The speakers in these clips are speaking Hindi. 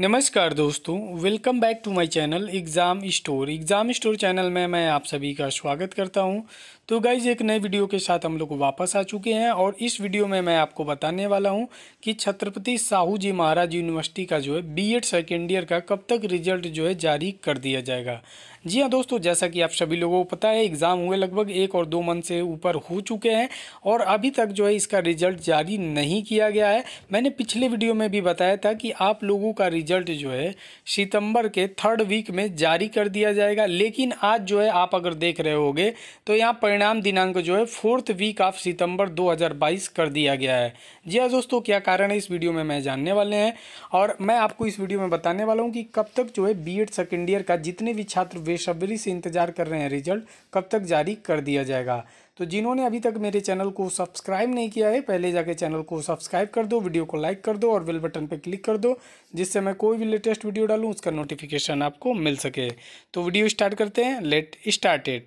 नमस्कार दोस्तों welcome back to my channel exam store exam store channel में मैं आप सभी का स्वागत करता हूं तो गाइज एक नए वीडियो के साथ हम लोग वापस आ चुके हैं और इस वीडियो में मैं आपको बताने वाला हूं कि छत्रपति साहू जी महाराज यूनिवर्सिटी का जो है बीएड सेकेंड ईयर का कब तक रिजल्ट जो है जारी कर दिया जाएगा जी हाँ दोस्तों जैसा कि आप सभी लोगों को पता है एग्ज़ाम हुए लगभग एक और दो मंथ से ऊपर हो चुके हैं और अभी तक जो है इसका रिजल्ट जारी नहीं किया गया है मैंने पिछले वीडियो में भी बताया था कि आप लोगों का रिजल्ट जो है सितंबर के थर्ड वीक में जारी कर दिया जाएगा लेकिन आज जो है आप अगर देख रहे होगे तो यहाँ परिणाम दिनांक जो है फोर्थ वीक ऑफ सितंबर 2022 कर दिया गया है जी हाँ दोस्तों क्या कारण है इस वीडियो में मैं जानने वाले हैं और मैं आपको इस वीडियो में बताने वाला हूँ कि कब तक जो है बी एड सेकेंड ईयर का जितने भी छात्र बेसब्री से इंतजार कर रहे हैं रिजल्ट कब तक जारी कर दिया जाएगा तो जिन्होंने अभी तक मेरे चैनल को सब्सक्राइब नहीं किया है पहले जाके चैनल को सब्सक्राइब कर दो वीडियो को लाइक कर दो और बेल बटन पर क्लिक कर दो जिससे मैं कोई भी लेटेस्ट वीडियो डालूँ उसका नोटिफिकेशन आपको मिल सके तो वीडियो स्टार्ट करते हैं लेट स्टार्टेड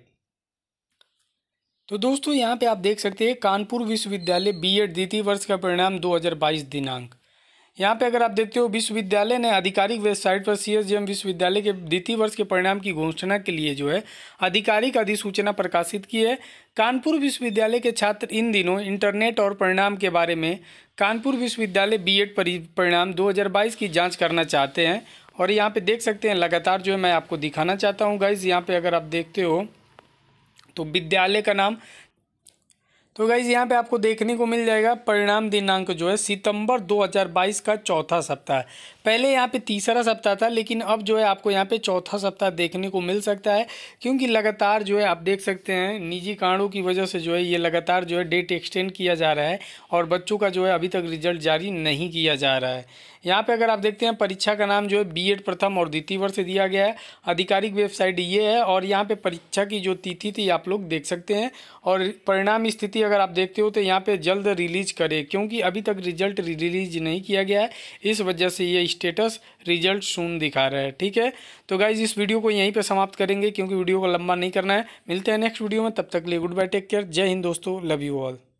तो दोस्तों यहाँ पे आप देख सकते हैं कानपुर विश्वविद्यालय बीएड द्वितीय वर्ष का परिणाम 2022 दिनांक यहाँ पे अगर आप देखते हो विश्वविद्यालय ने आधिकारिक वेबसाइट पर सी विश्वविद्यालय के द्वितीय वर्ष के परिणाम की घोषणा के लिए जो है आधिकारिक अधिसूचना प्रकाशित की है कानपुर विश्वविद्यालय के छात्र इन दिनों इंटरनेट और परिणाम के बारे में कानपुर विश्वविद्यालय बी एड परिणाम बाईस की जाँच करना चाहते हैं और यहाँ पे देख सकते हैं लगातार जो है मैं आपको दिखाना चाहता हूँ गाइज यहाँ पे अगर आप देखते हो तो विद्यालय का नाम तो गाइज़ यहाँ पे आपको देखने को मिल जाएगा परिणाम दिनांक जो है सितंबर 2022 का चौथा सप्ताह पहले यहाँ पे तीसरा सप्ताह था लेकिन अब जो है आपको यहाँ पे चौथा सप्ताह देखने को मिल सकता है क्योंकि लगातार जो है आप देख सकते हैं निजी कारणों की वजह से जो है ये लगातार जो है डेट एक्सटेंड किया जा रहा है और बच्चों का जो है अभी तक रिजल्ट जारी नहीं किया जा रहा है यहाँ पे अगर आप देखते हैं परीक्षा का नाम जो है बीएड प्रथम और द्वितीय वर्ष दिया गया है आधिकारिक वेबसाइट ये है और यहाँ पे परीक्षा की जो तिथि थी आप लोग देख सकते हैं और परिणाम स्थिति अगर आप देखते हो तो यहाँ पे जल्द रिलीज करे क्योंकि अभी तक रिजल्ट रिलीज नहीं किया गया है इस वजह से ये स्टेटस रिजल्ट सुन दिखा रहा है ठीक है तो गाइज इस वीडियो को यहीं पर समाप्त करेंगे क्योंकि वीडियो को लंबा नहीं करना है मिलते हैं नेक्स्ट वीडियो में तब तक लिए गुड बाय टेक केयर जय हिंद दोस्तों लव यू ऑल